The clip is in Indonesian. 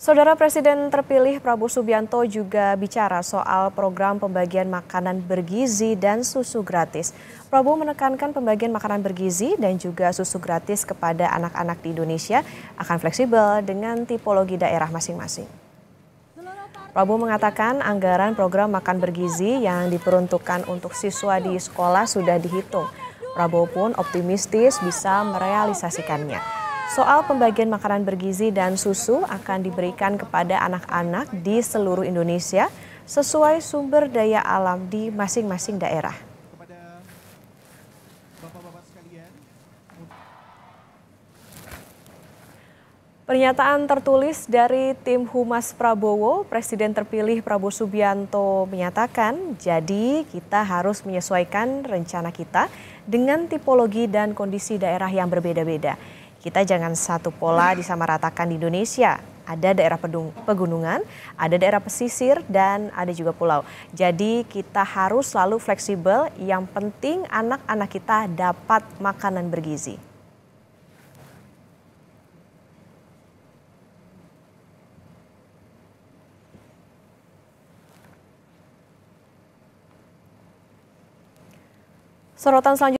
Saudara Presiden terpilih Prabowo Subianto juga bicara soal program pembagian makanan bergizi dan susu gratis. Prabowo menekankan pembagian makanan bergizi dan juga susu gratis kepada anak-anak di Indonesia akan fleksibel dengan tipologi daerah masing-masing. Prabowo mengatakan anggaran program makan bergizi yang diperuntukkan untuk siswa di sekolah sudah dihitung. Prabowo pun optimistis bisa merealisasikannya. Soal pembagian makanan bergizi dan susu akan diberikan kepada anak-anak di seluruh Indonesia sesuai sumber daya alam di masing-masing daerah. Pernyataan tertulis dari tim Humas Prabowo, Presiden terpilih Prabowo Subianto menyatakan, jadi kita harus menyesuaikan rencana kita dengan tipologi dan kondisi daerah yang berbeda-beda. Kita jangan satu pola disamaratakan di Indonesia. Ada daerah pegunungan, ada daerah pesisir, dan ada juga pulau. Jadi kita harus selalu fleksibel. Yang penting anak-anak kita dapat makanan bergizi. Sorotan selanjutnya.